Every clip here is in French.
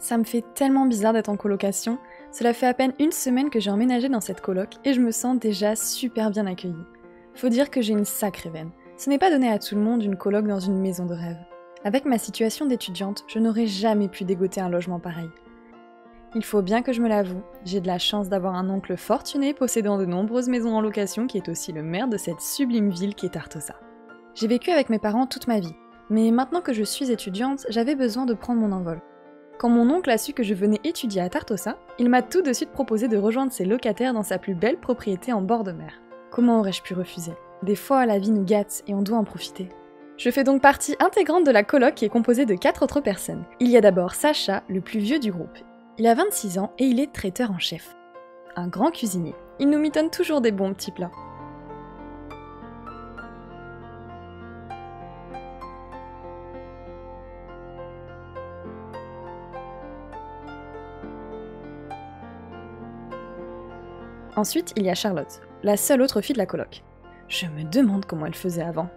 Ça me fait tellement bizarre d'être en colocation. Cela fait à peine une semaine que j'ai emménagé dans cette coloc et je me sens déjà super bien accueillie. Faut dire que j'ai une sacrée veine. Ce n'est pas donné à tout le monde une coloc dans une maison de rêve. Avec ma situation d'étudiante, je n'aurais jamais pu dégoter un logement pareil. Il faut bien que je me l'avoue, j'ai de la chance d'avoir un oncle fortuné possédant de nombreuses maisons en location qui est aussi le maire de cette sublime ville qui est Tartosa. J'ai vécu avec mes parents toute ma vie, mais maintenant que je suis étudiante, j'avais besoin de prendre mon envol. Quand mon oncle a su que je venais étudier à Tartosa, il m'a tout de suite proposé de rejoindre ses locataires dans sa plus belle propriété en bord de mer. Comment aurais-je pu refuser Des fois, la vie nous gâte et on doit en profiter. Je fais donc partie intégrante de la coloc qui est composée de quatre autres personnes. Il y a d'abord Sacha, le plus vieux du groupe. Il a 26 ans et il est traiteur en chef. Un grand cuisinier. Il nous mitonne toujours des bons petits plats. Ensuite, il y a Charlotte, la seule autre fille de la coloc. Je me demande comment elle faisait avant.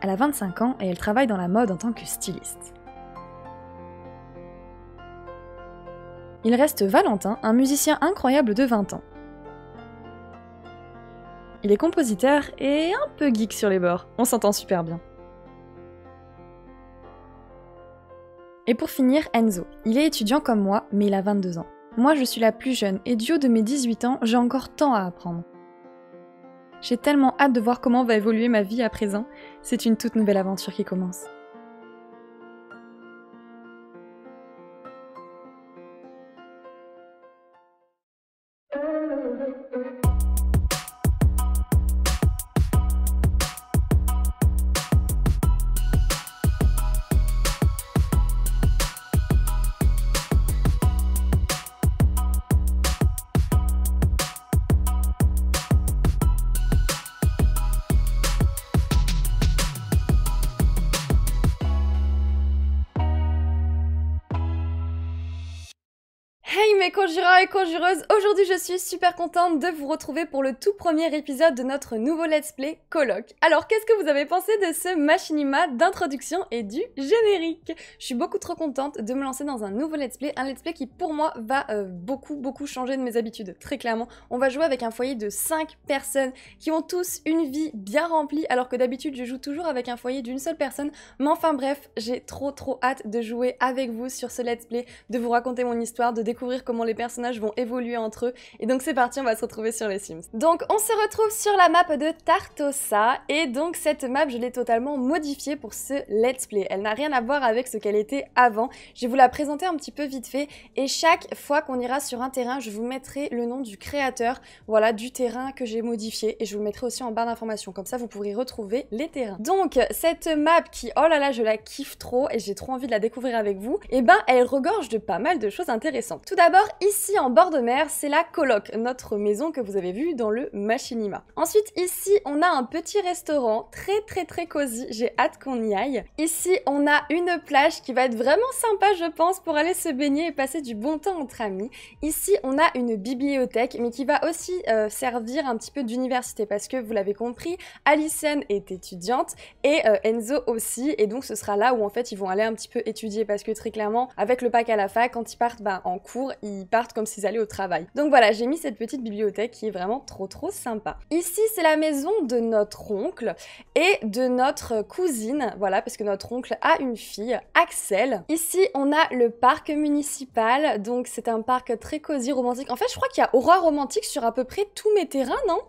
Elle a 25 ans et elle travaille dans la mode en tant que styliste. Il reste Valentin, un musicien incroyable de 20 ans. Il est compositeur et un peu geek sur les bords, on s'entend super bien. Et pour finir, Enzo. Il est étudiant comme moi, mais il a 22 ans. Moi, je suis la plus jeune et du haut de mes 18 ans, j'ai encore tant à apprendre. J'ai tellement hâte de voir comment va évoluer ma vie à présent, c'est une toute nouvelle aventure qui commence. conjureurs et conjureuses, aujourd'hui je suis super contente de vous retrouver pour le tout premier épisode de notre nouveau let's play colloque. Alors qu'est-ce que vous avez pensé de ce machinima d'introduction et du générique Je suis beaucoup trop contente de me lancer dans un nouveau let's play, un let's play qui pour moi va euh, beaucoup beaucoup changer de mes habitudes, très clairement. On va jouer avec un foyer de 5 personnes qui ont tous une vie bien remplie alors que d'habitude je joue toujours avec un foyer d'une seule personne. Mais enfin bref, j'ai trop trop hâte de jouer avec vous sur ce let's play, de vous raconter mon histoire, de découvrir comment les les personnages vont évoluer entre eux. Et donc c'est parti, on va se retrouver sur les Sims. Donc on se retrouve sur la map de Tartosa et donc cette map je l'ai totalement modifiée pour ce let's play. Elle n'a rien à voir avec ce qu'elle était avant. Je vais vous la présenter un petit peu vite fait et chaque fois qu'on ira sur un terrain, je vous mettrai le nom du créateur, voilà, du terrain que j'ai modifié et je vous mettrai aussi en barre d'informations. Comme ça, vous pourrez retrouver les terrains. Donc, cette map qui, oh là là, je la kiffe trop et j'ai trop envie de la découvrir avec vous, et eh ben, elle regorge de pas mal de choses intéressantes. Tout d'abord, ici en bord de mer, c'est la coloc, notre maison que vous avez vue dans le Machinima. Ensuite, ici, on a un petit restaurant très très très cosy, j'ai hâte qu'on y aille. Ici, on a une plage qui va être vraiment sympa, je pense, pour aller se baigner et passer du bon temps entre amis. Ici, on a une bibliothèque, mais qui va aussi euh, servir un petit peu d'université, parce que vous l'avez compris, Alison est étudiante et euh, Enzo aussi, et donc ce sera là où en fait ils vont aller un petit peu étudier, parce que très clairement, avec le pack à la fac, quand ils partent ben, en cours, ils partent comme s'ils allaient au travail. Donc voilà, j'ai mis cette petite bibliothèque qui est vraiment trop trop sympa. Ici, c'est la maison de notre oncle et de notre cousine, voilà, parce que notre oncle a une fille, Axel. Ici, on a le parc municipal, donc c'est un parc très cosy, romantique. En fait, je crois qu'il y a horreur romantique sur à peu près tous mes terrains, non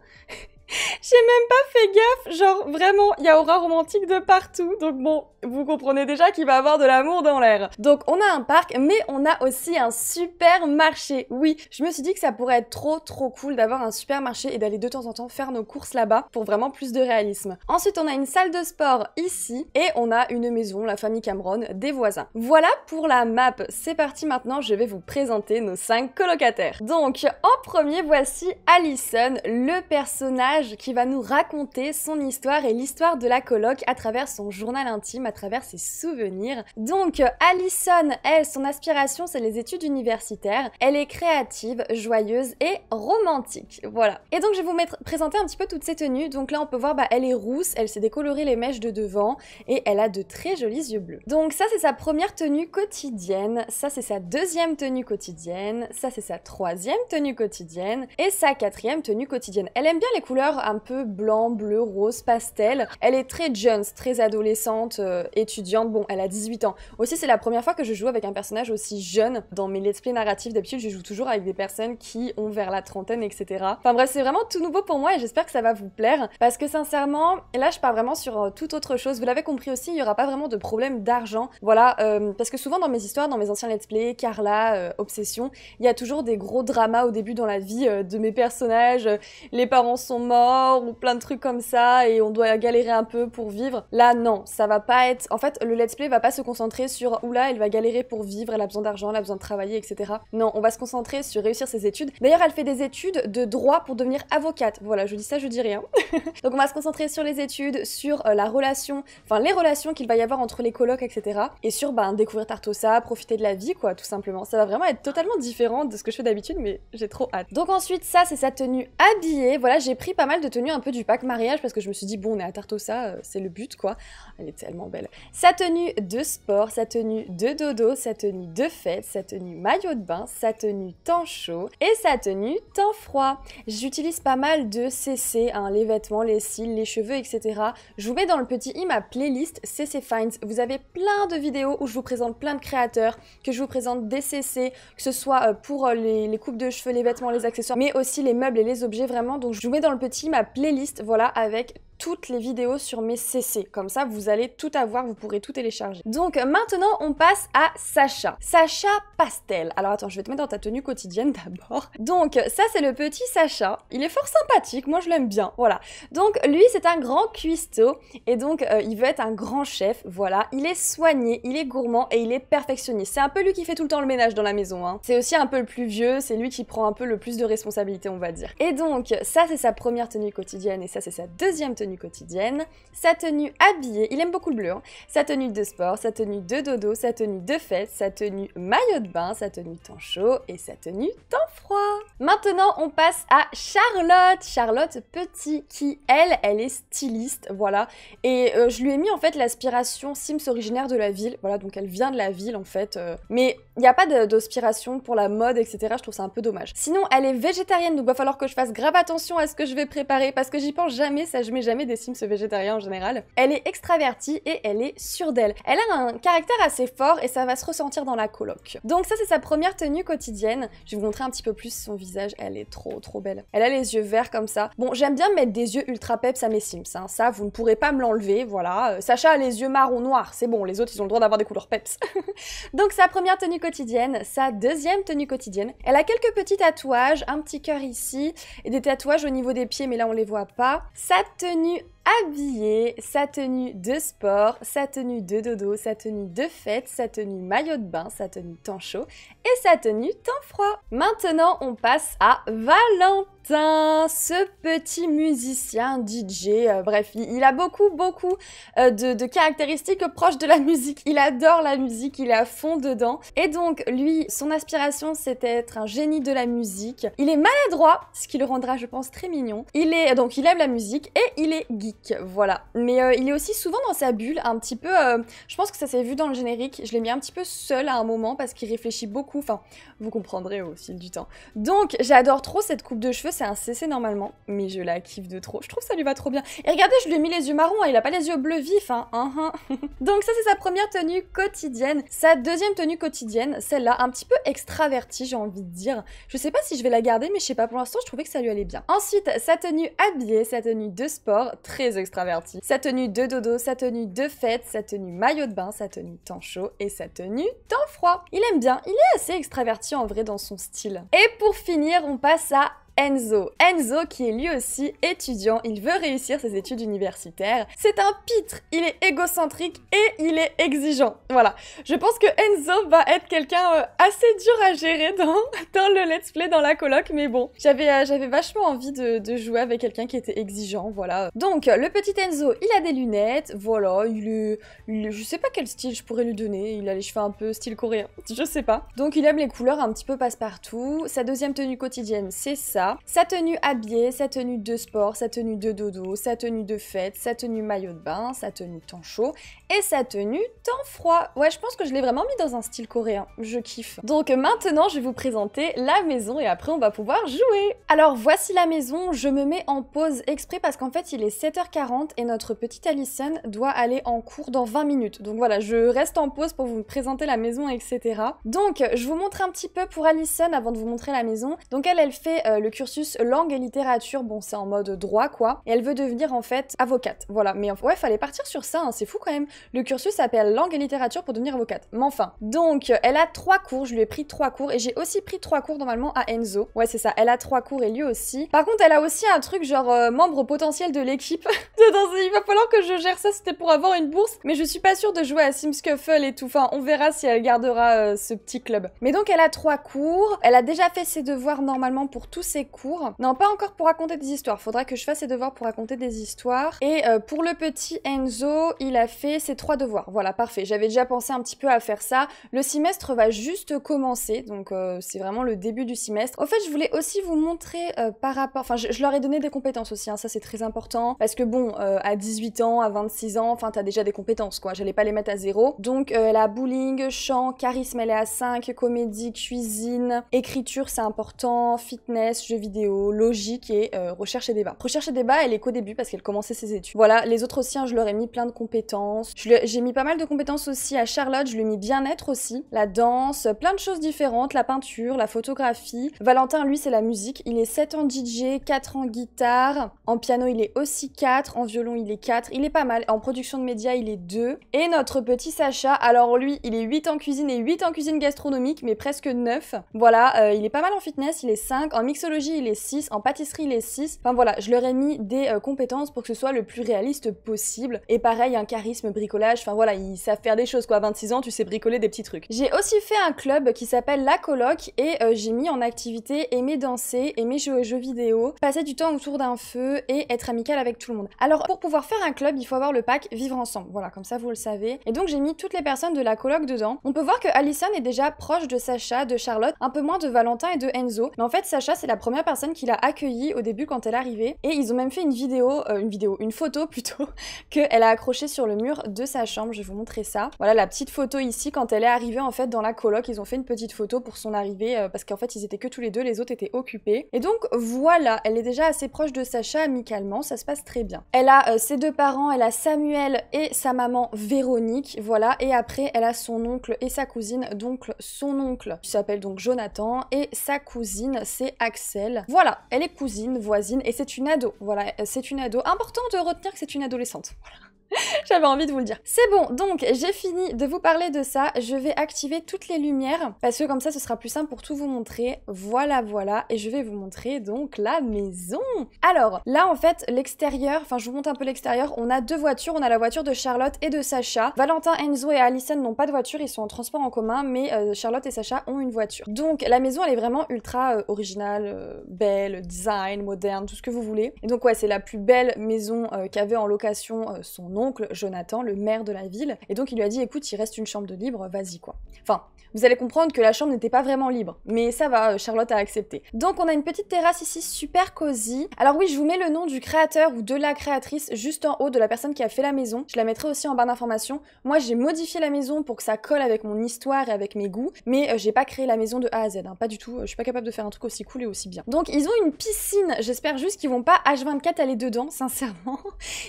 j'ai même pas fait gaffe, genre vraiment, il y a aura romantique de partout. Donc bon, vous comprenez déjà qu'il va avoir de l'amour dans l'air. Donc on a un parc, mais on a aussi un supermarché. Oui, je me suis dit que ça pourrait être trop trop cool d'avoir un supermarché et d'aller de temps en temps faire nos courses là-bas pour vraiment plus de réalisme. Ensuite, on a une salle de sport ici et on a une maison, la famille Cameron, des voisins. Voilà pour la map. C'est parti maintenant, je vais vous présenter nos cinq colocataires. Donc en premier, voici Allison, le personnage qui va nous raconter son histoire et l'histoire de la coloc à travers son journal intime, à travers ses souvenirs. Donc Allison, elle, son aspiration c'est les études universitaires. Elle est créative, joyeuse et romantique. Voilà. Et donc je vais vous mettre, présenter un petit peu toutes ses tenues. Donc là on peut voir, bah, elle est rousse, elle s'est décolorée les mèches de devant et elle a de très jolis yeux bleus. Donc ça c'est sa première tenue quotidienne, ça c'est sa deuxième tenue quotidienne, ça c'est sa troisième tenue quotidienne et sa quatrième tenue quotidienne. Elle aime bien les couleurs un peu blanc, bleu, rose, pastel. Elle est très jeune, très adolescente, euh, étudiante. Bon, elle a 18 ans. Aussi, c'est la première fois que je joue avec un personnage aussi jeune. Dans mes let's play narratifs, d'habitude, je joue toujours avec des personnes qui ont vers la trentaine, etc. Enfin bref, c'est vraiment tout nouveau pour moi et j'espère que ça va vous plaire. Parce que sincèrement, là, je pars vraiment sur euh, toute autre chose. Vous l'avez compris aussi, il n'y aura pas vraiment de problème d'argent. Voilà, euh, parce que souvent dans mes histoires, dans mes anciens let's play, Carla, Obsession, il y a toujours des gros dramas au début dans la vie de mes personnages. les parents sont morts ou plein de trucs comme ça et on doit galérer un peu pour vivre. Là, non, ça va pas être. En fait, le let's play va pas se concentrer sur oula, elle va galérer pour vivre, elle a besoin d'argent, elle a besoin de travailler, etc. Non, on va se concentrer sur réussir ses études. D'ailleurs, elle fait des études de droit pour devenir avocate. Voilà, je dis ça, je dis rien. Donc, on va se concentrer sur les études, sur euh, la relation, enfin les relations qu'il va y avoir entre les colocs, etc. Et sur ben, découvrir Tartosa, profiter de la vie, quoi, tout simplement. Ça va vraiment être totalement différent de ce que je fais d'habitude, mais j'ai trop hâte. Donc, ensuite, ça, c'est sa tenue habillée. Voilà, j'ai pris par pas mal de tenues un peu du pack mariage parce que je me suis dit, bon, on est à Tartosa, euh, c'est le but quoi. Elle est tellement belle. Sa tenue de sport, sa tenue de dodo, sa tenue de fête, sa tenue maillot de bain, sa tenue temps chaud et sa tenue temps froid. J'utilise pas mal de CC, hein, les vêtements, les cils, les cheveux, etc. Je vous mets dans le petit i ma playlist CC Finds. Vous avez plein de vidéos où je vous présente plein de créateurs, que je vous présente des CC, que ce soit euh, pour euh, les, les coupes de cheveux, les vêtements, les accessoires, mais aussi les meubles et les objets vraiment. Donc je vous mets dans le petit ma playlist, voilà, avec toutes les vidéos sur mes CC. Comme ça, vous allez tout avoir, vous pourrez tout télécharger. Donc maintenant, on passe à Sacha. Sacha Pastel. Alors attends, je vais te mettre dans ta tenue quotidienne d'abord. Donc ça, c'est le petit Sacha. Il est fort sympathique, moi je l'aime bien, voilà. Donc lui, c'est un grand cuistot et donc euh, il veut être un grand chef, voilà. Il est soigné, il est gourmand et il est perfectionniste. C'est un peu lui qui fait tout le temps le ménage dans la maison. Hein. C'est aussi un peu le plus vieux, c'est lui qui prend un peu le plus de responsabilités on va dire. Et donc, ça, c'est sa première tenue quotidienne et ça, c'est sa deuxième tenue tenue quotidienne, sa tenue habillée, il aime beaucoup le bleu, hein. sa tenue de sport, sa tenue de dodo, sa tenue de fête, sa tenue maillot de bain, sa tenue temps chaud et sa tenue temps froid. Maintenant, on passe à Charlotte. Charlotte Petit, qui elle, elle est styliste, voilà. Et euh, je lui ai mis en fait l'aspiration Sims originaire de la ville, voilà, donc elle vient de la ville en fait. Euh. mais il n'y a pas d'aspiration pour la mode, etc. Je trouve ça un peu dommage. Sinon, elle est végétarienne, donc va falloir que je fasse grave attention à ce que je vais préparer parce que j'y pense jamais, ça je mets jamais jamais des Sims végétariens en général. Elle est extravertie et elle est sûre d'elle. Elle a un caractère assez fort et ça va se ressentir dans la coloc. Donc ça c'est sa première tenue quotidienne. Je vais vous montrer un petit peu plus son visage, elle est trop trop belle. Elle a les yeux verts comme ça. Bon, j'aime bien mettre des yeux ultra peps à mes Sims, hein. ça vous ne pourrez pas me l'enlever, voilà. Euh, Sacha a les yeux marron noir, c'est bon, les autres ils ont le droit d'avoir des couleurs peps. Donc sa première tenue quotidienne, sa deuxième tenue quotidienne. Elle a quelques petits tatouages, un petit cœur ici, et des tatouages au niveau des pieds, mais là on les voit pas. Sa tenue bienvenue habillé, sa tenue de sport, sa tenue de dodo, sa tenue de fête, sa tenue maillot de bain, sa tenue temps chaud et sa tenue temps froid. Maintenant, on passe à Valentin, ce petit musicien, DJ, euh, bref, il a beaucoup, beaucoup euh, de, caractéristiques proches de la musique. Il adore la musique, il est à fond dedans. Et donc, lui, son aspiration, c'est être un génie de la musique. Il est maladroit, ce qui le rendra, je pense, très mignon. Il est, donc, il aime la musique et il est geek voilà. Mais euh, il est aussi souvent dans sa bulle, un petit peu, euh, je pense que ça s'est vu dans le générique, je l'ai mis un petit peu seul à un moment parce qu'il réfléchit beaucoup, enfin, vous comprendrez au fil du temps. Donc, j'adore trop cette coupe de cheveux, c'est un CC normalement, mais je la kiffe de trop, je trouve ça lui va trop bien. Et regardez, je lui ai mis les yeux marrons, hein, il a pas les yeux bleus vifs, hein, hein, Donc ça, c'est sa première tenue quotidienne. Sa deuxième tenue quotidienne, celle-là, un petit peu extravertie, j'ai envie de dire. Je sais pas si je vais la garder, mais je sais pas, pour l'instant, je trouvais que ça lui allait bien. Ensuite, sa tenue habillée, sa tenue de sport, très très Sa tenue de dodo, sa tenue de fête, sa tenue maillot de bain, sa tenue temps chaud et sa tenue temps froid. Il aime bien, il est assez extraverti en vrai dans son style. Et pour finir, on passe à Enzo. Enzo qui est lui aussi étudiant, il veut réussir ses études universitaires. C'est un pitre, il est égocentrique et il est exigeant. Voilà. Je pense que Enzo va être quelqu'un euh, assez dur à gérer dans, dans le let's play, dans la coloc, mais bon. J'avais euh, vachement envie de, jouer avec quelqu'un qui était exigeant, voilà. Donc, le petit Enzo, il a des lunettes, voilà, il Je sais pas quel style je pourrais lui donner, il a les cheveux un peu style coréen, je sais pas. Donc, il aime les couleurs un petit peu passe-partout. Sa deuxième tenue quotidienne, c'est ça. Sa tenue habillée, sa tenue de sport, sa tenue de dodo, sa tenue de fête, sa tenue maillot de bain, sa tenue temps chaud et sa tenue temps froid. Ouais, je pense que je l'ai vraiment mis dans un style coréen. Je kiffe. Donc maintenant, je vais vous présenter la maison et après, on va pouvoir jouer. Alors voici la maison. Je me mets en pause exprès parce qu'en fait, il est 7h40 et notre petite Alison doit aller en cours dans 20 minutes. Donc voilà, je reste en pause pour vous présenter la maison, etc. Donc, je vous montre un petit peu pour Alison avant de vous montrer la maison. Donc elle, elle fait euh, le cursus langue et littérature, bon c'est en mode droit quoi, et elle veut devenir en fait avocate. Voilà, mais ouais, fallait partir sur ça, hein, c'est fou quand même. Le cursus s'appelle langue et littérature pour devenir avocate. Mais enfin, donc elle a trois cours, je lui ai pris trois cours, et j'ai aussi pris trois cours normalement à Enzo. Ouais c'est ça, elle a trois cours et lui aussi. Par contre elle a aussi un truc genre euh, membre potentiel de l'équipe. Il va falloir que je gère ça, c'était pour avoir une bourse, mais je suis pas sûre de jouer à Sims Scuffle et tout. Enfin, on verra si elle gardera euh, ce petit club. Mais donc elle a trois cours, elle a déjà fait ses devoirs normalement pour tous ses cours. Non, pas encore pour raconter des histoires. Faudra que je fasse ses devoirs pour raconter des histoires. Et euh, pour le petit Enzo, il a fait ses trois devoirs. Voilà, parfait. J'avais déjà pensé un petit peu à faire ça. Le semestre va juste commencer, donc euh, c'est vraiment le début du semestre. En fait, je voulais aussi vous montrer euh, par rapport... Enfin, je, leur ai donné des compétences aussi, hein. ça c'est très important. Parce que bon, à 18 ans, à 26 ans, enfin, t'as déjà des compétences, quoi. J'allais pas les mettre à zéro. Donc, elle a bowling, chant, charisme, elle est à 5, comédie, cuisine, écriture, c'est important, fitness, vidéo, logique et euh, recherche et débat. Recherche et débat, elle est qu'au début parce qu'elle commençait ses études. Voilà, les autres aussi, hein, je leur ai mis plein de compétences. J'ai mis pas mal de compétences aussi à Charlotte, je lui ai mis bien-être aussi, la danse, plein de choses différentes, la peinture, la photographie. Valentin, lui, c'est la musique. Il est 7 ans DJ, 4 ans guitare. En piano, il est aussi 4. En violon, il est 4. Il est pas mal. En production de médias, il est 2. Et notre petit Sacha, alors lui, il est 8 en cuisine et 8 en cuisine gastronomique, mais presque 9. Voilà, euh, il est pas mal en fitness, il est 5. En mixologie, il est 6, en pâtisserie, il est 6. Enfin voilà, je leur ai mis des euh, compétences pour que ce soit le plus réaliste possible. Et pareil, un charisme bricolage, enfin voilà, ils savent faire des choses quoi. 26 ans, tu sais bricoler des petits trucs. J'ai aussi fait un club qui s'appelle La Coloc et euh, j'ai mis en activité aimer danser, aimer jouer aux jeux vidéo, passer du temps autour d'un feu et être amical avec tout le monde. Alors pour pouvoir faire un club, il faut avoir le pack vivre ensemble. Voilà, comme ça vous le savez. Et donc j'ai mis toutes les personnes de la coloc dedans. On peut voir que Allison est déjà proche de Sacha, de Charlotte, un peu moins de Valentin et de Enzo. Mais en fait, Sacha, c'est la première personne qui l'a accueillie au début quand elle arrivait. Et ils ont même fait une vidéo, euh, une vidéo, une photo plutôt, qu'elle a accrochée sur le mur de sa chambre. Je vais vous montrer ça. Voilà la petite photo ici quand elle est arrivée en fait dans la coloc. Ils ont fait une petite photo pour son arrivée euh, parce qu'en fait ils étaient que tous les deux, les autres étaient occupés. Et donc voilà, elle est déjà assez proche de Sacha amicalement, ça se passe très bien. Elle a euh, ses deux parents, elle a Samuel et sa maman Véronique, voilà. Et après elle a son oncle et sa cousine, donc son oncle qui s'appelle donc Jonathan et sa cousine c'est Axel voilà, elle est cousine, voisine, et c'est une ado. Voilà, c'est une ado. Important de retenir que c'est une adolescente. Voilà. J'avais envie de vous le dire. C'est bon, donc j'ai fini de vous parler de ça. Je vais activer toutes les lumières parce que comme ça, ce sera plus simple pour tout vous montrer. Voilà, voilà. Et je vais vous montrer donc la maison. Alors, là en fait, l'extérieur, enfin je vous montre un peu l'extérieur. On a deux voitures. On a la voiture de Charlotte et de Sacha. Valentin, Enzo et Alison n'ont pas de voiture. Ils sont en transport en commun, mais euh, Charlotte et Sacha ont une voiture. Donc la maison, elle est vraiment ultra euh, originale, euh, belle, design, moderne, tout ce que vous voulez. Et donc ouais, c'est la plus belle maison qu'avait en location son nom oncle Jonathan, le maire de la ville, et donc il lui a dit écoute, il reste une chambre de libre, vas-y quoi. Enfin, vous allez comprendre que la chambre n'était pas vraiment libre, mais ça va, euh, Charlotte a accepté. Donc on a une petite terrasse ici super cosy. Alors oui, je vous mets le nom du créateur ou de la créatrice juste en haut de la personne qui a fait la maison. Je la mettrai aussi en barre d'information. Moi, j'ai modifié la maison pour que ça colle avec mon histoire et avec mes goûts, mais euh, j'ai pas créé la maison de A à Z, hein. pas du tout. Euh, je suis pas capable de faire un truc aussi cool et aussi bien. Donc ils ont une piscine. J'espère juste qu'ils vont pas H24 aller dedans, sincèrement.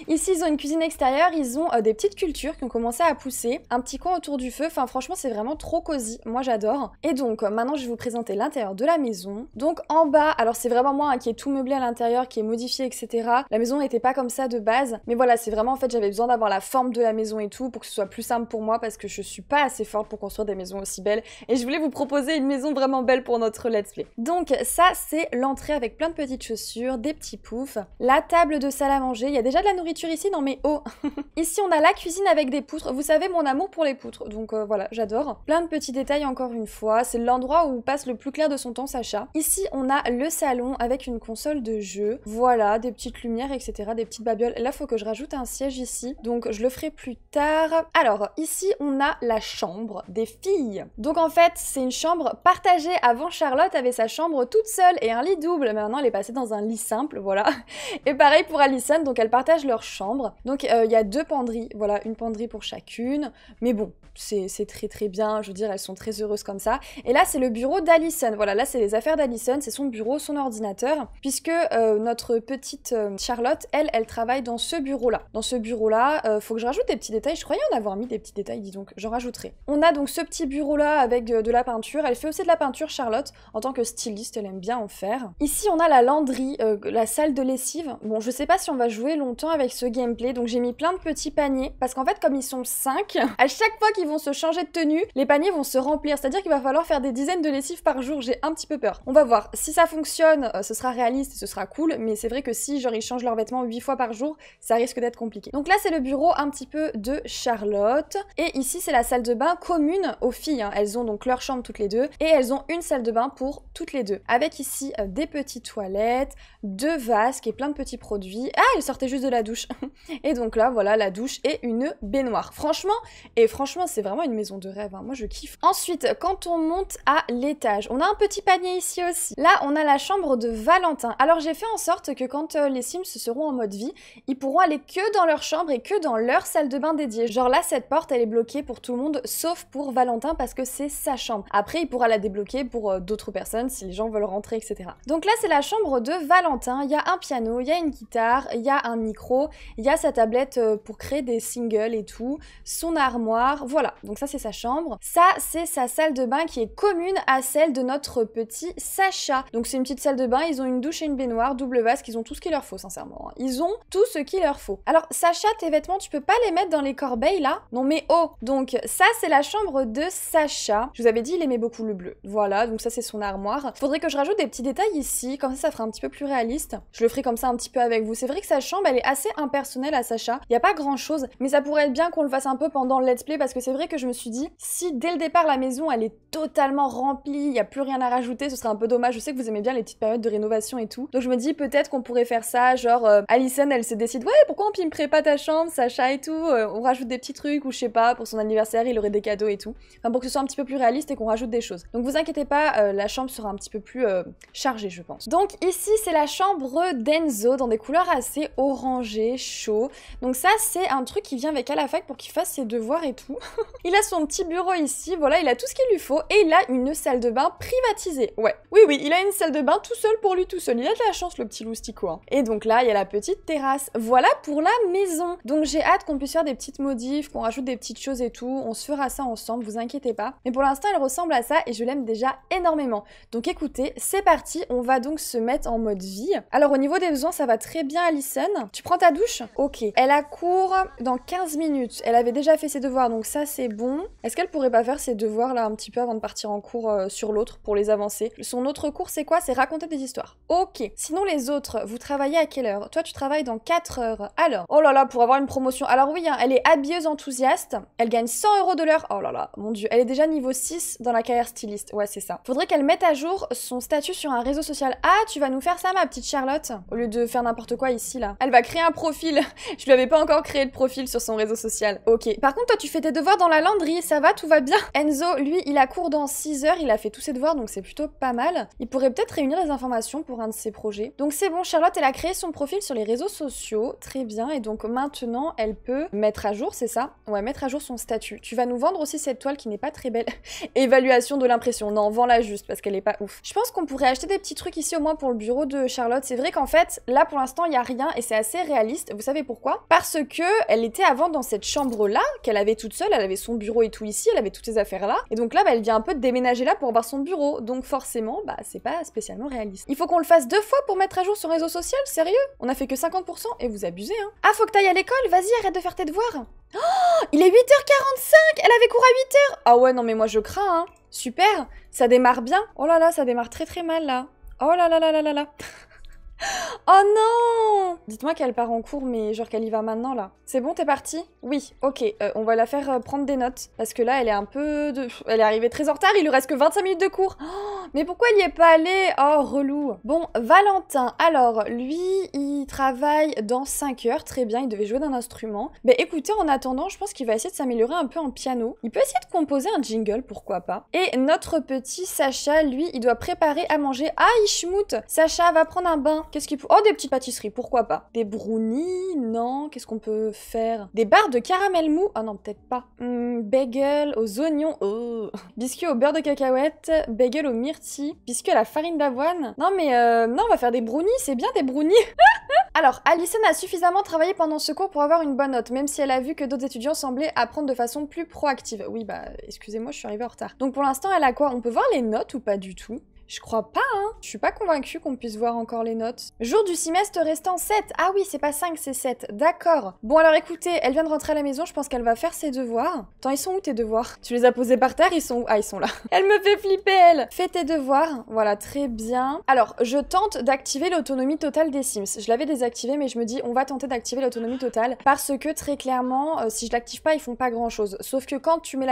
Ici, ils ont une cuisine extérieure ils ont euh, des petites cultures qui ont commencé à pousser, un petit coin autour du feu. Enfin, franchement, c'est vraiment trop cosy. Moi, j'adore. Et donc, euh, maintenant, je vais vous présenter l'intérieur de la maison. Donc, en bas, alors c'est vraiment moi hein, qui ai tout meublé à l'intérieur, qui est modifié, etc. La maison n'était pas comme ça de base, mais voilà, c'est vraiment en fait, j'avais besoin d'avoir la forme de la maison et tout pour que ce soit plus simple pour moi parce que je suis pas assez forte pour construire des maisons aussi belles. Et je voulais vous proposer une maison vraiment belle pour notre let's play. Donc, ça, c'est l'entrée avec plein de petites chaussures, des petits poufs, la table de salle à manger. Il y a déjà de la nourriture ici, non mais oh Ici, on a la cuisine avec des poutres. Vous savez mon amour pour les poutres, donc euh, voilà, j'adore. Plein de petits détails encore une fois. C'est l'endroit où passe le plus clair de son temps Sacha. Ici, on a le salon avec une console de jeu. Voilà, des petites lumières, etc. Des petites babioles. Là, faut que je rajoute un siège ici, donc je le ferai plus tard. Alors, ici, on a la chambre des filles. Donc en fait, c'est une chambre partagée. Avant, Charlotte avait sa chambre toute seule et un lit double. Maintenant, elle est passée dans un lit simple, voilà. Et pareil pour Allison, donc elles partagent leur chambre. Donc euh, il a il y a deux penderies, voilà, une penderie pour chacune. Mais bon, c'est très très bien, je veux dire, elles sont très heureuses comme ça. Et là, c'est le bureau d'Alison, voilà, là, c'est les affaires d'Alison, c'est son bureau, son ordinateur, puisque euh, notre petite euh, Charlotte, elle, elle travaille dans ce bureau-là. Dans ce bureau-là, euh, faut que je rajoute des petits détails, je croyais en avoir mis des petits détails, dis donc, j'en rajouterai. On a donc ce petit bureau-là avec de, la peinture, elle fait aussi de la peinture, Charlotte, en tant que styliste, elle aime bien en faire. Ici, on a la landerie, la salle de lessive. Bon, je sais pas si on va jouer longtemps avec ce gameplay, donc j'ai mis plein de petits paniers, parce qu'en fait, comme ils sont 5, à chaque fois qu'ils vont se changer de tenue, les paniers vont se remplir. C'est-à-dire qu'il va falloir faire des dizaines de lessives par jour. J'ai un petit peu peur. On va voir. Si ça fonctionne, euh, ce sera réaliste ce sera cool. Mais c'est vrai que si, genre, ils changent leurs vêtements 8 fois par jour, ça risque d'être compliqué. Donc là, c'est le bureau un petit peu de Charlotte. Et ici, c'est la salle de bain commune aux filles. Hein. Elles ont donc leur chambre toutes les deux. Et elles ont une salle de bain pour toutes les deux. Avec ici euh, des petites toilettes, deux vasques et plein de petits produits. Ah, elle sortait juste de la douche. et donc là, voilà, la douche et une baignoire. Franchement, et franchement, c'est vraiment une maison de rêve, hein. moi je kiffe. Ensuite, quand on monte à l'étage, on a un petit panier ici aussi. Là, on a la chambre de Valentin. Alors j'ai fait en sorte que quand euh, les Sims seront en mode vie, ils pourront aller que dans leur chambre et que dans leur salle de bain dédiée. Genre là, cette porte, elle est bloquée pour tout le monde, sauf pour Valentin parce que c'est sa chambre. Après, il pourra la débloquer pour euh, d'autres personnes si les gens veulent rentrer, etc. Donc là, c'est la chambre de Valentin. Il y a un piano, il y a une guitare, il y a un micro, il y a sa tablette euh, pour créer des singles et tout, son armoire, voilà donc ça c'est sa chambre. Ça c'est sa salle de bain qui est commune à celle de notre petit Sacha. Donc c'est une petite salle de bain, ils ont une douche et une baignoire, double vasque, ils ont tout ce qu'il leur faut sincèrement. Hein. Ils ont tout ce qu'il leur faut. Alors Sacha, tes vêtements, tu peux pas les mettre dans les corbeilles là Non mais oh Donc ça c'est la chambre de Sacha. Je vous avais dit, il aimait beaucoup le bleu. Voilà, donc ça c'est son armoire. Faudrait que je rajoute des petits détails ici, comme ça ça fera un petit peu plus réaliste. Je le ferai comme ça un petit peu avec vous. C'est vrai que sa chambre elle est assez impersonnelle à Sacha. Il n'y a pas grand chose, mais ça pourrait être bien qu'on le fasse un peu pendant le let's play parce que c'est vrai que je me suis dit, si dès le départ la maison elle est totalement remplie, il n'y a plus rien à rajouter, ce serait un peu dommage. Je sais que vous aimez bien les petites périodes de rénovation et tout. Donc je me dis peut-être qu'on pourrait faire ça, genre euh, Alison elle se décide, ouais pourquoi on pimperait pas ta chambre, Sacha et tout, euh, on rajoute des petits trucs ou je sais pas, pour son anniversaire il aurait des cadeaux et tout. Enfin pour que ce soit un petit peu plus réaliste et qu'on rajoute des choses. Donc vous inquiétez pas, euh, la chambre sera un petit peu plus chargée je pense. Donc ici c'est la chambre d'Enzo dans des couleurs assez orangées, chaud. Donc ça c'est un truc qui vient avec à fac pour qu'il fasse ses devoirs et tout. il a son petit bureau ici, voilà, il a tout ce qu'il lui faut et il a une salle de bain privatisée. Ouais, oui, oui, il a une salle de bain tout seul pour lui tout seul. Il a de la chance, le petit loustico. Hein. Et donc là, il y a la petite terrasse. Voilà pour la maison. Donc j'ai hâte qu'on puisse faire des petites modifs, qu'on rajoute des petites choses et tout. On se fera ça ensemble, vous inquiétez pas. Mais pour l'instant, elle ressemble à ça et je l'aime déjà énormément. Donc écoutez, c'est parti. On va donc se mettre en mode vie. Alors au niveau des besoins, ça va très bien, Alison. Tu prends ta douche Ok. Elle a cours dans 15 minutes. Elle avait déjà fait ses devoirs, donc ça, c'est bon. Est-ce qu'elle pourrait pas faire ses devoirs là un petit peu avant de partir en cours euh, sur l'autre pour les avancer Son autre cours, c'est quoi C'est raconter des histoires. Ok. Sinon, les autres, vous travaillez à quelle heure Toi, tu travailles dans 4 heures. Alors, oh là là, pour avoir une promotion. Alors oui, hein, elle est habilleuse enthousiaste. Elle gagne 100 euros de l'heure. Oh là là, mon dieu. Elle est déjà niveau 6 dans la carrière styliste. Ouais, c'est ça. Faudrait qu'elle mette à jour son statut sur un réseau social. Ah, tu vas nous faire ça, ma petite Charlotte Au lieu de faire n'importe quoi ici, là. Elle va créer un profil. Je lui avais pas encore créé de profil sur son réseau social. Ok. Par contre, toi, tu fais tes devoirs dans dans la landerie, ça va, tout va bien. Enzo, lui, il a cours dans 6 heures, il a fait tous ses devoirs, donc c'est plutôt pas mal. Il pourrait peut-être réunir les informations pour un de ses projets. Donc c'est bon, Charlotte, elle a créé son profil sur les réseaux sociaux, très bien, et donc maintenant, elle peut mettre à jour, c'est ça Ouais, mettre à jour son statut. Tu vas nous vendre aussi cette toile qui n'est pas très belle. Évaluation de l'impression, non, vend la juste, parce qu'elle est pas ouf. Je pense qu'on pourrait acheter des petits trucs ici au moins pour le bureau de Charlotte. C'est vrai qu'en fait, là pour l'instant, il n'y a rien, et c'est assez réaliste, vous savez pourquoi Parce que elle était avant dans cette chambre-là, qu'elle avait toute seule, elle elle avait son bureau et tout ici, elle avait toutes ses affaires là. Et donc là, bah, elle vient un peu de déménager là pour avoir son bureau. Donc forcément, bah, c'est pas spécialement réaliste. Il faut qu'on le fasse deux fois pour mettre à jour son réseau social, sérieux On a fait que 50% et vous abusez, hein. Ah, faut que t'ailles à l'école, vas-y, arrête de faire tes devoirs. Oh, il est 8h45 Elle avait cours à 8h Ah ouais, non mais moi je crains, hein. Super, ça démarre bien. Oh là là, ça démarre très très mal là. Oh là là là là là là. oh non dites-moi qu'elle part en cours, mais genre qu'elle y va maintenant là. C'est bon, t'es parti Oui, ok, euh, on va la faire euh, prendre des notes. Parce que là, elle est un peu. Elle est arrivée très en retard, il lui reste que 25 minutes de cours. Oh, mais pourquoi il n'y est pas allé Oh, relou. Bon, Valentin, alors, lui, il travaille dans 5 heures, très bien, il devait jouer d'un instrument. Mais écoutez, en attendant, je pense qu'il va essayer de s'améliorer un peu en piano. Il peut essayer de composer un jingle, pourquoi pas. Et notre petit Sacha, lui, il doit préparer à manger. Ah, Ishmout Sacha va prendre un bain. Qu'est-ce qu'il. Oh, des petites pâtisseries, pourquoi des brownies, non. Qu'est-ce qu'on peut faire Des barres de caramel mou Ah non, peut-être pas. Hmm, bagel aux oignons, oh. Biscuit au beurre de cacahuète, bagel au myrtilles, biscuit à la farine d'avoine. Non mais euh, non, on va faire des brownies, c'est bien des brownies. Alors, Alison a suffisamment travaillé pendant ce cours pour avoir une bonne note, même si elle a vu que d'autres étudiants semblaient apprendre de façon plus proactive. Oui, bah, excusez-moi, je suis arrivée en retard. Donc pour l'instant, elle a quoi On peut voir les notes ou pas du tout je crois pas, hein. Je suis pas convaincue qu'on puisse voir encore les notes. Jour du semestre restant 7. Ah oui, c'est pas 5, c'est 7. D'accord. Bon, alors écoutez, elle vient de rentrer à la maison, je pense qu'elle va faire ses devoirs. Attends, ils sont où tes devoirs Tu les as posés par terre, ils sont où Ah, ils sont là. Elle me fait flipper, elle Fais tes devoirs. Voilà, très bien. Alors, je tente d'activer l'autonomie totale des Sims. Je l'avais désactivée, mais je me dis, on va tenter d'activer l'autonomie totale parce que très clairement, euh, si je l'active pas, ils font pas grand chose. Sauf que quand tu mets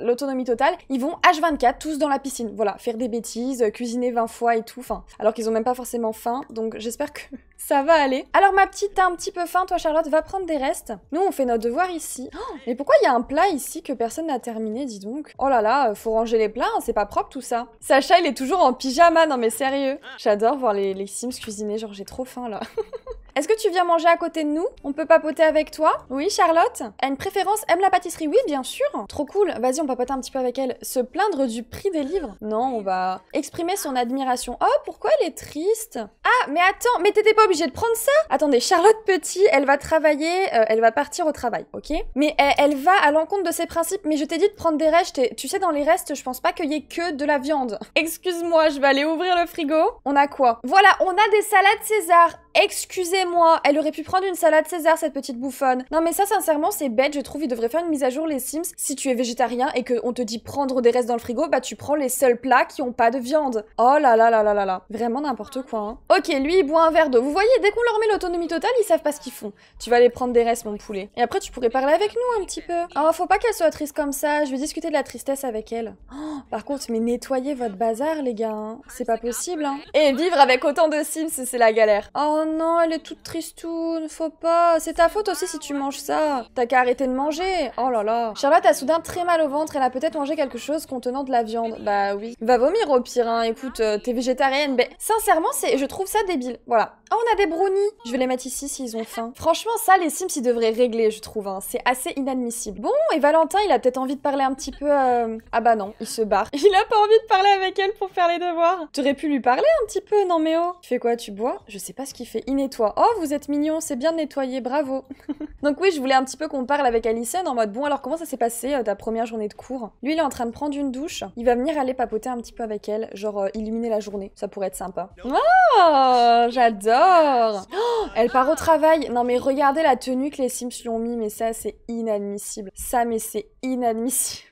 l'autonomie totale, ils vont H24 tous dans la piscine. Voilà, faire des bêtises, cuisiner 20 fois et tout, enfin, alors qu'ils ont même pas forcément faim. Donc j'espère que ça va aller. Alors ma petite, t'as un petit peu faim, toi Charlotte, va prendre des restes. Nous, on fait notre devoir ici. Oh mais pourquoi il y a un plat ici que personne n'a terminé, dis donc Oh là là, euh, faut ranger les plats, hein, c'est pas propre tout ça. Sacha, il est toujours en pyjama, non mais sérieux. Ah. J'adore voir les, les Sims cuisiner, genre j'ai trop faim là. Est-ce que tu viens manger à côté de nous On peut papoter avec toi Oui, Charlotte A une préférence Aime la pâtisserie Oui, bien sûr Trop cool Vas-y, on papote un petit peu avec elle. Se plaindre du prix des livres Non, on va exprimer son admiration. Oh, pourquoi elle est triste Ah, mais attends, mais t'étais pas obligé de prendre ça Attendez, Charlotte Petit, elle va travailler, euh, elle va partir au travail, ok Mais elle, va à l'encontre de ses principes, mais je t'ai dit de prendre des restes, tu sais, dans les restes, je pense pas qu'il y ait que de la viande. Excuse-moi, je vais aller ouvrir le frigo. On a quoi Voilà, on a des salades César Excusez-moi, elle aurait pu prendre une salade César, cette petite bouffonne. Non mais ça, sincèrement, c'est bête, je trouve, ils devrait faire une mise à jour les Sims. Si tu es végétarien et qu'on te dit prendre des restes dans le frigo, bah tu prends les seuls plats qui ont pas de viande. Oh là là là là là là. Vraiment n'importe quoi, hein. Ok, lui, il boit un verre d'eau. Vous voyez, dès qu'on leur met l'autonomie totale, ils savent pas ce qu'ils font. Tu vas aller prendre des restes, mon poulet. Et après, tu pourrais parler avec nous un petit peu. Oh, faut pas qu'elle soit triste comme ça, je vais discuter de la tristesse avec elle. Oh, par contre, mais nettoyer votre bazar, les gars, hein. C'est pas possible, hein. Et vivre avec autant de Sims, c'est la galère. Oh non, elle est toute triste. ne faut pas. C'est ta faute aussi si tu manges ça. T'as qu'à arrêter de manger. Oh là là. Charlotte a soudain très mal au ventre, elle a peut-être mangé quelque chose contenant de la viande. Bah oui. Va vomir au pire, hein. Écoute, euh, t'es végétarienne. Mais sincèrement, je trouve ça débile. Voilà. Oh, on a des brownies. Je vais les mettre ici s'ils ont faim. Franchement, ça, les Sims, ils devraient régler, je trouve. Hein. C'est assez inadmissible. Bon, et Valentin, il a peut-être envie de parler un petit peu. à... Euh, ah bah non, il se barre. Il a pas envie de parler avec elle pour faire les devoirs. T'aurais pu lui parler un petit peu, non mais oh. Tu fais quoi, tu bois Je sais pas ce qu'il fait il nettoie ». Oh, vous êtes mignon, c'est bien nettoyé. bravo Donc oui, je voulais un petit peu qu'on parle avec Alison en mode « bon, alors comment ça s'est passé euh, ta première journée de cours ?» Lui, il est en train de prendre une douche, il va venir aller papoter un petit peu avec elle, genre euh, illuminer la journée, ça pourrait être sympa. Oh, j'adore oh, Elle part au travail Non mais regardez la tenue que les Sims lui ont mis, mais ça, c'est inadmissible. Ça, mais c'est inadmissible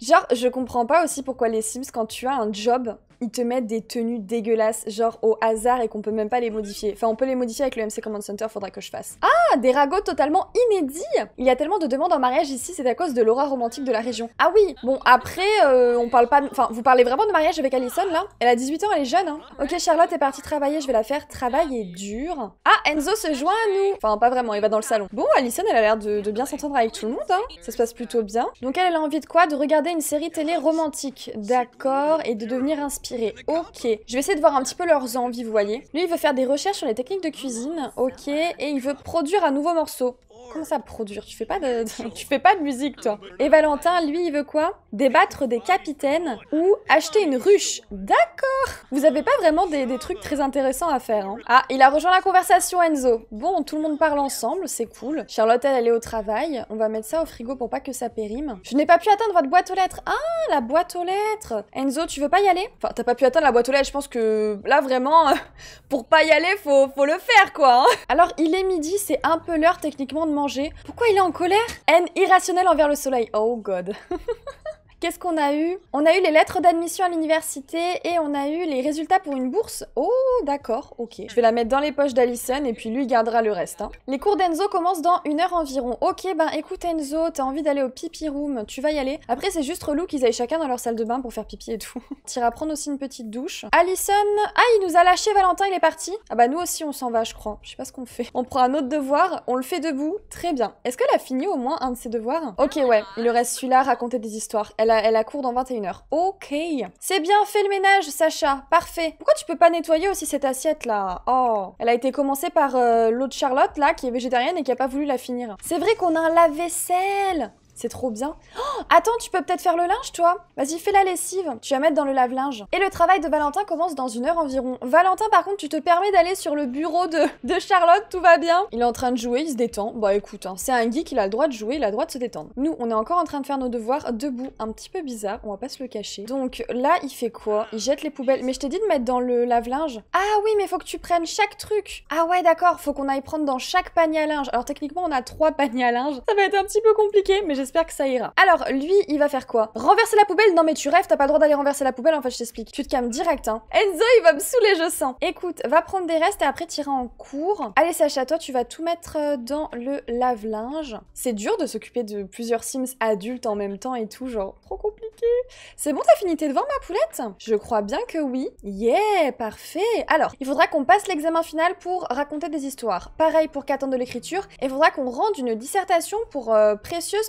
Genre, je comprends pas aussi pourquoi les Sims, quand tu as un job, ils te mettent des tenues dégueulasses, genre au hasard et qu'on peut même pas les modifier. Enfin, on peut les modifier avec le MC Command Center, faudra que je fasse. Ah, des ragots totalement inédits Il y a tellement de demandes en mariage ici, c'est à cause de l'aura romantique de la région. Ah oui, bon, après, euh, on parle pas... De... Enfin, vous parlez vraiment de mariage avec Allison, là Elle a 18 ans, elle est jeune, hein Ok, Charlotte est partie travailler, je vais la faire travailler dur. Ah, Enzo se joint à nous Enfin, pas vraiment, il va dans le salon. Bon, Allison, elle a l'air de, bien s'entendre avec tout le monde, hein Ça se passe plutôt bien. Donc elle, elle a envie de quoi De regarder une série télé romantique. D'accord, et de devenir inspirée Ok. Je vais essayer de voir un petit peu leurs envies, vous voyez. Lui, il veut faire des recherches sur les techniques de cuisine. Ok. Et il veut produire un nouveau morceau. Comment ça produire Tu fais pas de, tu fais pas de musique toi. Ah, Et Valentin, lui, il veut quoi Débattre des capitaines ou acheter une ruche. D'accord. Vous avez pas vraiment des, trucs très intéressants à faire. Hein ah, il a rejoint la conversation Enzo. Bon, tout le monde parle ensemble, c'est cool. Charlotte, elle, elle est au travail. On va mettre ça au frigo pour pas que ça périme. Je n'ai pas pu atteindre votre boîte aux lettres. Ah, la boîte aux lettres. Enzo, tu veux pas y aller Enfin, t'as pas pu atteindre la boîte aux lettres. Je pense que là vraiment, pour pas y aller, faut, faut le faire quoi. Hein. Alors, il est midi, c'est un peu l'heure techniquement de pourquoi il est en colère Haine irrationnelle envers le soleil. Oh god. qu'est-ce qu'on a eu On a eu les lettres d'admission à l'université et on a eu les résultats pour une bourse. Oh, d'accord, ok. Je vais la mettre dans les poches d'Alison et puis lui gardera le reste. Hein. Les cours d'Enzo commencent dans une heure environ. Ok, ben écoute Enzo, t'as envie d'aller au pipi room, tu vas y aller. Après, c'est juste relou qu'ils aillent chacun dans leur salle de bain pour faire pipi et tout. T'iras prendre aussi une petite douche. Alison, ah, il nous a lâché Valentin, il est parti. Ah bah nous aussi, on s'en va, je crois. Je sais pas ce qu'on fait. On prend un autre devoir, on le fait debout. Très bien. Est-ce qu'elle a fini au moins un de ses devoirs Ok, ouais. Il reste celui-là, raconter des histoires. Elle a bah, elle a cours dans 21h. Ok. C'est bien fait le ménage, Sacha. Parfait. Pourquoi tu peux pas nettoyer aussi cette assiette là Oh. Elle a été commencée par euh, l'autre Charlotte là, qui est végétarienne et qui a pas voulu la finir. C'est vrai qu'on a un lave-vaisselle. C'est trop bien. Oh, attends, tu peux peut-être faire le linge, toi Vas-y, fais la lessive. Tu vas mettre dans le lave-linge. Et le travail de Valentin commence dans une heure environ. Valentin, par contre, tu te permets d'aller sur le bureau de, de Charlotte, tout va bien. Il est en train de jouer, il se détend. Bah écoute, hein, c'est un geek, il a le droit de jouer, il a le droit de se détendre. Nous, on est encore en train de faire nos devoirs debout. Un petit peu bizarre, on va pas se le cacher. Donc là, il fait quoi Il jette les poubelles. Mais je t'ai dit de mettre dans le lave-linge. Ah oui, mais faut que tu prennes chaque truc. Ah ouais, d'accord, faut qu'on aille prendre dans chaque panier à linge. Alors techniquement, on a trois paniers à linge. Ça va être un petit peu compliqué, mais j'ai j'espère que ça ira. Alors, lui, il va faire quoi Renverser la poubelle Non mais tu rêves, t'as pas le droit d'aller renverser la poubelle, en fait, je t'explique. Tu te calmes direct, hein. Enzo, il va me saouler, je sens. Écoute, va prendre des restes et après t'iras en cours. Allez, Sacha, toi, tu vas tout mettre euh, dans le lave-linge. C'est dur de s'occuper de plusieurs Sims adultes en même temps et tout, genre, trop compliqué. C'est bon, t'as fini tes ma poulette Je crois bien que oui. Yeah, parfait. Alors, il faudra qu'on passe l'examen final pour raconter des histoires. Pareil pour qu'attendre de l'écriture. Il faudra qu'on rende une dissertation pour euh, précieuse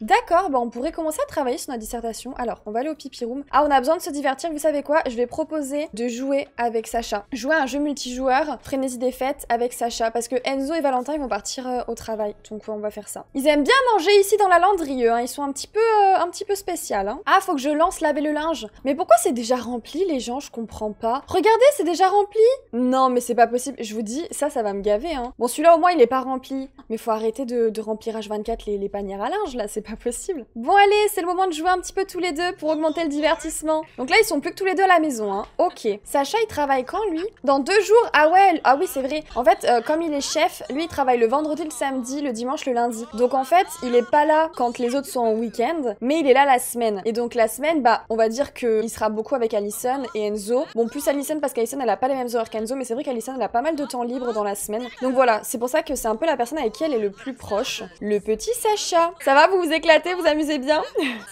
D'accord, bah, on pourrait commencer à travailler sur notre dissertation. Alors, on va aller au pipi room. Ah, on a besoin de se divertir, vous savez quoi Je vais proposer de jouer avec Sacha. Jouer à un jeu multijoueur, frénésie des fêtes avec Sacha, parce que Enzo et Valentin, ils vont partir euh, au travail, donc on va faire ça. Ils aiment bien manger ici dans la landerie, hein. ils sont un petit peu, euh, un petit peu spécial. Hein. Ah, faut que je lance laver le linge. Mais pourquoi c'est déjà rempli, les gens Je comprends pas. Regardez, c'est déjà rempli Non, mais c'est pas possible. Je vous dis, ça, ça va me gaver. Hein. Bon, celui-là, au moins, il est pas rempli. Mais faut arrêter de, remplir H24 les, les linge là, c'est pas possible. Bon allez, c'est le moment de jouer un petit peu tous les deux pour augmenter le divertissement. Donc là, ils sont plus que tous les deux à la maison, hein. Ok. Sacha, il travaille quand lui Dans deux jours Ah ouais, ah oui, c'est vrai. En fait, euh, comme il est chef, lui, il travaille le vendredi, le samedi, le dimanche, le lundi. Donc en fait, il est pas là quand les autres sont en week-end, mais il est là la semaine. Et donc la semaine, bah, on va dire qu'il sera beaucoup avec Allison et Enzo. Bon, plus Allison parce qu'Allison, elle a pas les mêmes horaires qu'Enzo, mais c'est vrai qu'Allison, elle a pas mal de temps libre dans la semaine. Donc voilà, c'est pour ça que c'est un peu la personne avec qui elle est le plus proche. Le petit Sacha. Ça va, vous vous éclatez, vous amusez bien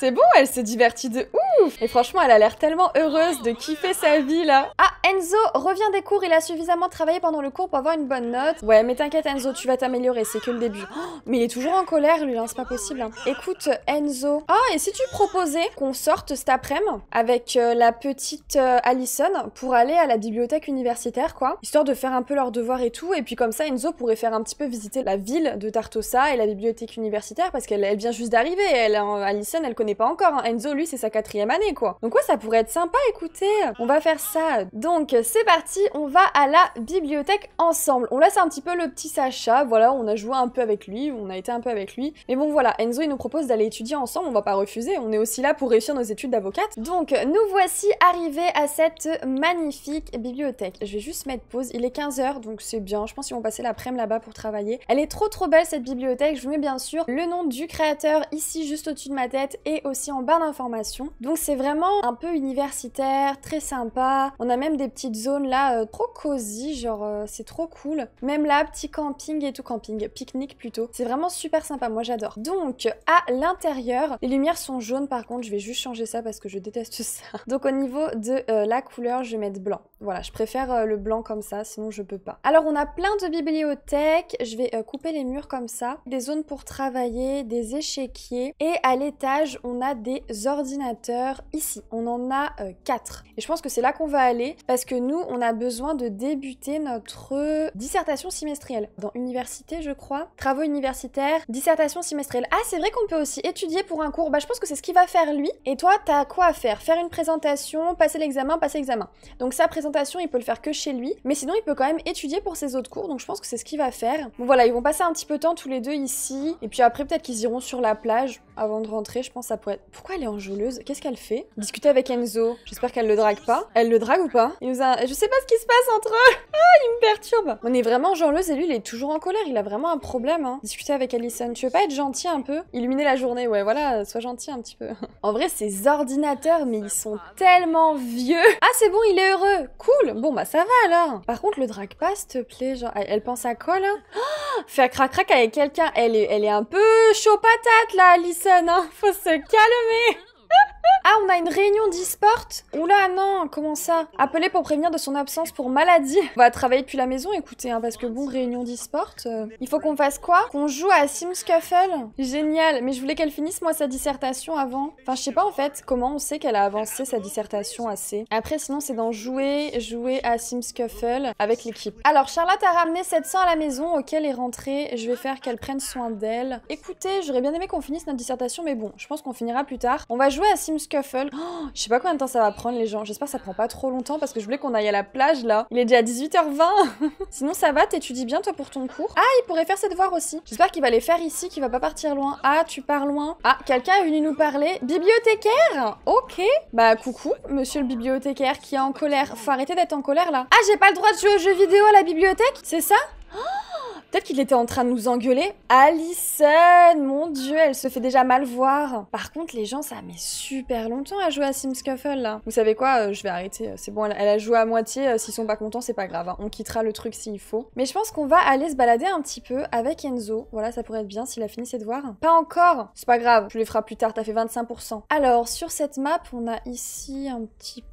C'est bon, elle se divertit de ouf Et franchement, elle a l'air tellement heureuse de kiffer sa vie là Ah, Enzo revient des cours, il a suffisamment travaillé pendant le cours pour avoir une bonne note. Ouais, mais t'inquiète Enzo, tu vas t'améliorer, c'est que le début. mais il est toujours en colère lui, hein, c'est pas possible. Hein. Écoute, Enzo. Ah, et si tu proposais qu'on sorte cet après-midi avec euh, la petite euh, Allison pour aller à la bibliothèque universitaire, quoi Histoire de faire un peu leurs devoirs et tout, et puis comme ça, Enzo pourrait faire un petit peu visiter la ville de Tartosa et la bibliothèque universitaire parce qu'elle elle, vient juste d'arriver, elle, euh, Alison, elle connaît pas encore. Hein. Enzo, lui, c'est sa quatrième année, quoi. Donc ouais, ça pourrait être sympa, écoutez. On va faire ça. Donc, c'est parti, on va à la bibliothèque ensemble. On laisse un petit peu le petit Sacha, voilà, on a joué un peu avec lui, on a été un peu avec lui. Mais bon, voilà, Enzo, il nous propose d'aller étudier ensemble, on va pas refuser, on est aussi là pour réussir nos études d'avocate. Donc, nous voici arrivés à cette magnifique bibliothèque. Je vais juste mettre pause, il est 15h, donc c'est bien, je pense qu'ils vont passer l'après-midi là-bas pour travailler. Elle est trop trop belle, cette bibliothèque, je vous mets bien sûr le nom du du créateur ici juste au-dessus de ma tête et aussi en barre d'informations. Donc c'est vraiment un peu universitaire, très sympa. On a même des petites zones là euh, trop cosy, genre euh, c'est trop cool. Même là, petit camping et tout camping, pique-nique plutôt. C'est vraiment super sympa, moi j'adore. Donc à l'intérieur, les lumières sont jaunes par contre, je vais juste changer ça parce que je déteste ça. Donc au niveau de euh, la couleur, je vais mettre blanc. Voilà, je préfère le blanc comme ça, sinon je peux pas. Alors on a plein de bibliothèques, je vais couper les murs comme ça. Des zones pour travailler, des échiquiers et à l'étage on a des ordinateurs ici. On en a euh, quatre. Et je pense que c'est là qu'on va aller parce que nous on a besoin de débuter notre dissertation semestrielle dans université je crois. Travaux universitaires, dissertation semestrielle. Ah c'est vrai qu'on peut aussi étudier pour un cours. Bah je pense que c'est ce qu'il va faire lui. Et toi t'as quoi à faire Faire une présentation, passer l'examen, passer l'examen. Donc sa présentation il peut le faire que chez lui. Mais sinon il peut quand même étudier pour ses autres cours. Donc je pense que c'est ce qu'il va faire. Bon voilà ils vont passer un petit peu de temps tous les deux ici. Et puis après peut-être qu'ils iront sur la plage avant de rentrer, je pense à pourrait Pourquoi elle est enjôleuse Qu'est-ce qu'elle fait Discuter avec Enzo. J'espère qu'elle le drague pas. Elle le drague ou pas Il nous Je sais pas ce qui se passe entre eux Ah, il me perturbe On est vraiment enjôleuse et lui, il est toujours en colère. Il a vraiment un problème. Hein. Discuter avec Allison. Tu veux pas être gentil un peu Illuminer la journée. Ouais, voilà, sois gentil un petit peu. en vrai, ces ordinateurs, mais ils sont tellement vieux Ah, c'est bon, il est heureux Cool Bon, bah ça va alors Par contre, le drague pas, s'il te plaît. Genre, elle pense à quoi là Faire crac-crac avec quelqu'un. Elle est... elle est un peu chaud patate là, Alison, hein Faut se calmer ah, on a une réunion d'e-sport Oula, non, comment ça appeler pour prévenir de son absence pour maladie. On va travailler depuis la maison, écoutez, hein, parce que bon, réunion d'e-sport, euh, il faut qu'on fasse quoi Qu'on joue à Sims Scuffle Génial, mais je voulais qu'elle finisse, moi, sa dissertation avant. Enfin, je sais pas, en fait, comment on sait qu'elle a avancé sa dissertation assez. Après, sinon, c'est d'en jouer, jouer à Sims Scuffle avec l'équipe. Alors, Charlotte a ramené 700 à la maison, auquel est rentrée. Je vais faire qu'elle prenne soin d'elle. Écoutez, j'aurais bien aimé qu'on finisse notre dissertation, mais bon, je pense qu'on finira plus tard. On va jouer à Sims scuffle. Oh, je sais pas combien de temps ça va prendre les gens. J'espère que ça prend pas trop longtemps parce que je voulais qu'on aille à la plage là. Il est déjà 18h20. Sinon ça va, t'étudies bien toi pour ton cours. Ah, il pourrait faire ses devoirs aussi. J'espère qu'il va les faire ici, qu'il va pas partir loin. Ah, tu pars loin. Ah, quelqu'un est venu nous parler. Bibliothécaire Ok. Bah coucou, monsieur le bibliothécaire qui est en colère. Faut arrêter d'être en colère là. Ah, j'ai pas le droit de jouer aux jeux vidéo à la bibliothèque C'est ça oh qu'il était en train de nous engueuler. Alison mon dieu, elle se fait déjà mal voir. Par contre, les gens, ça met super longtemps à jouer à Sims Scuffle, Vous savez quoi euh, Je vais arrêter. Euh, c'est bon, elle, a joué à moitié. Euh, s'ils sont pas contents, c'est pas grave. Hein. On quittera le truc s'il faut. Mais je pense qu'on va aller se balader un petit peu avec Enzo. Voilà, ça pourrait être bien s'il a fini ses devoirs. Pas encore C'est pas grave, tu les feras plus tard, t'as fait 25%. Alors, sur cette map, on a ici un petit peu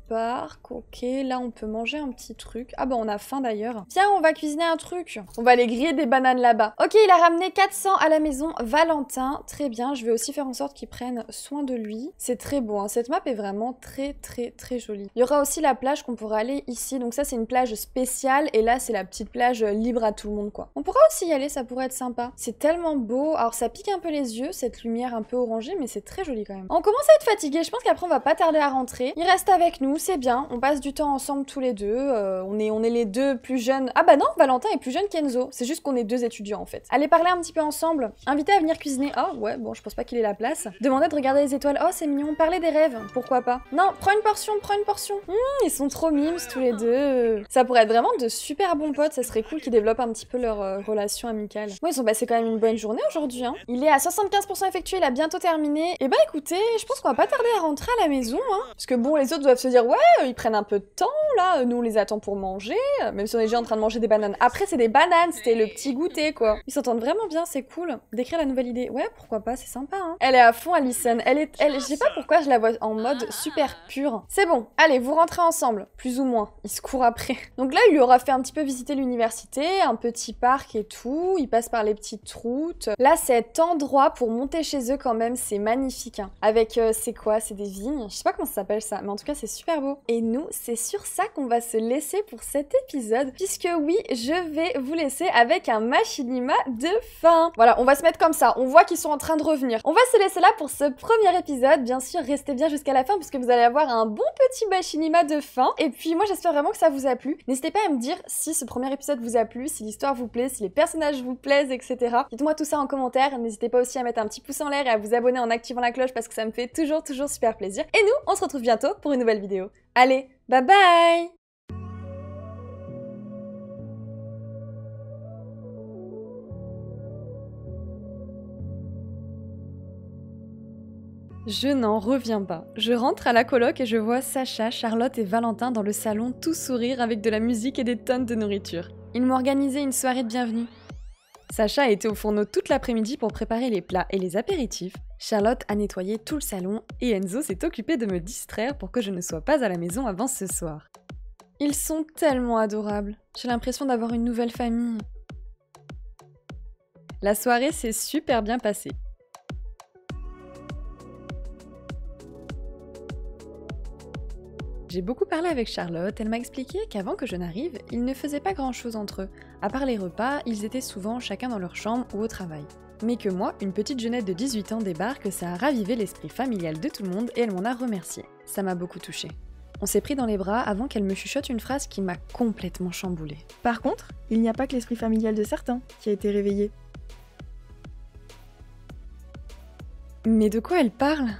Ok, là on peut manger un petit truc. Ah bah on a faim d'ailleurs. Tiens, on va cuisiner un truc. On va aller griller des bananes là-bas. Ok, il a ramené 400 à la maison. Valentin, très bien. Je vais aussi faire en sorte qu'il prenne soin de lui. C'est très beau. Hein. Cette map est vraiment très très très jolie. Il y aura aussi la plage qu'on pourra aller ici. Donc ça c'est une plage spéciale et là c'est la petite plage euh, libre à tout le monde quoi. On pourra aussi y aller, ça pourrait être sympa. C'est tellement beau. Alors ça pique un peu les yeux, cette lumière un peu orangée, mais c'est très joli quand même. On commence à être fatigué. Je pense qu'après on va pas tarder à rentrer. Il reste avec nous c'est bien, on passe du temps ensemble tous les deux, euh, on, est, on est les deux plus jeunes. Ah bah non, Valentin est plus jeune qu'Enzo, c'est juste qu'on est deux étudiants en fait. Allez parler un petit peu ensemble, inviter à venir cuisiner. Oh ouais, bon, je pense pas qu'il ait la place. Demander de regarder les étoiles. Oh, c'est mignon, parler des rêves, pourquoi pas. Non, prends une portion, prends une portion. Hmm, ils sont trop mimes tous les deux. Ça pourrait être vraiment de super bons potes, ça serait cool qu'ils développent un petit peu leur euh, relation amicale. Moi, ils ont passé quand même une bonne journée aujourd'hui. Hein. Il est à 75% effectué, il a bientôt terminé. Et eh bah écoutez, je pense qu'on va pas tarder à rentrer à la maison, hein. Parce que bon, les autres doivent se dire, ouais, ils prennent un peu de temps, là, nous on les attend pour manger, même si on est déjà en train de manger des bananes. Après, c'est des bananes, c'était le petit goûter, quoi. Ils s'entendent vraiment bien, c'est cool. Décrire la nouvelle idée. Ouais, pourquoi pas, c'est sympa, hein. Elle est à fond, Alison. Elle est, elle, je sais pas pourquoi je la vois en mode super pure. C'est bon, allez, vous rentrez ensemble, plus ou moins. Ils se courent après. Donc là, il lui aura fait un petit peu visiter l'université, un petit parc et tout. Il passe par les petites routes. Là, cet endroit pour monter chez eux quand même, c'est magnifique. Hein. Avec, euh, c'est quoi C'est des vignes. Je sais pas comment ça s'appelle ça, mais en tout cas, c'est super et nous, c'est sur ça qu'on va se laisser pour cet épisode, puisque oui, je vais vous laisser avec un machinima de fin. Voilà, on va se mettre comme ça, on voit qu'ils sont en train de revenir. On va se laisser là pour ce premier épisode, bien sûr, restez bien jusqu'à la fin, puisque vous allez avoir un bon petit machinima de fin. Et puis moi, j'espère vraiment que ça vous a plu. N'hésitez pas à me dire si ce premier épisode vous a plu, si l'histoire vous plaît, si les personnages vous plaisent, etc. Dites-moi tout ça en commentaire, n'hésitez pas aussi à mettre un petit pouce en l'air et à vous abonner en activant la cloche parce que ça me fait toujours toujours super plaisir. Et nous, on se retrouve bientôt pour une nouvelle vidéo. Allez, bye bye Je n'en reviens pas. Je rentre à la coloc et je vois Sacha, Charlotte et Valentin dans le salon tout sourire avec de la musique et des tonnes de nourriture. Ils m'ont organisé une soirée de bienvenue. Sacha a été au fourneau toute l'après-midi pour préparer les plats et les apéritifs, Charlotte a nettoyé tout le salon et Enzo s'est occupé de me distraire pour que je ne sois pas à la maison avant ce soir. Ils sont tellement adorables, j'ai l'impression d'avoir une nouvelle famille. La soirée s'est super bien passée. J'ai beaucoup parlé avec Charlotte, elle m'a expliqué qu'avant que je n'arrive, ils ne faisaient pas grand-chose entre eux. À part les repas, ils étaient souvent chacun dans leur chambre ou au travail. Mais que moi, une petite jeunette de 18 ans débarque, ça a ravivé l'esprit familial de tout le monde et elle m'en a remercié. Ça m'a beaucoup touchée. On s'est pris dans les bras avant qu'elle me chuchote une phrase qui m'a complètement chamboulée. Par contre, il n'y a pas que l'esprit familial de certains qui a été réveillé. Mais de quoi elle parle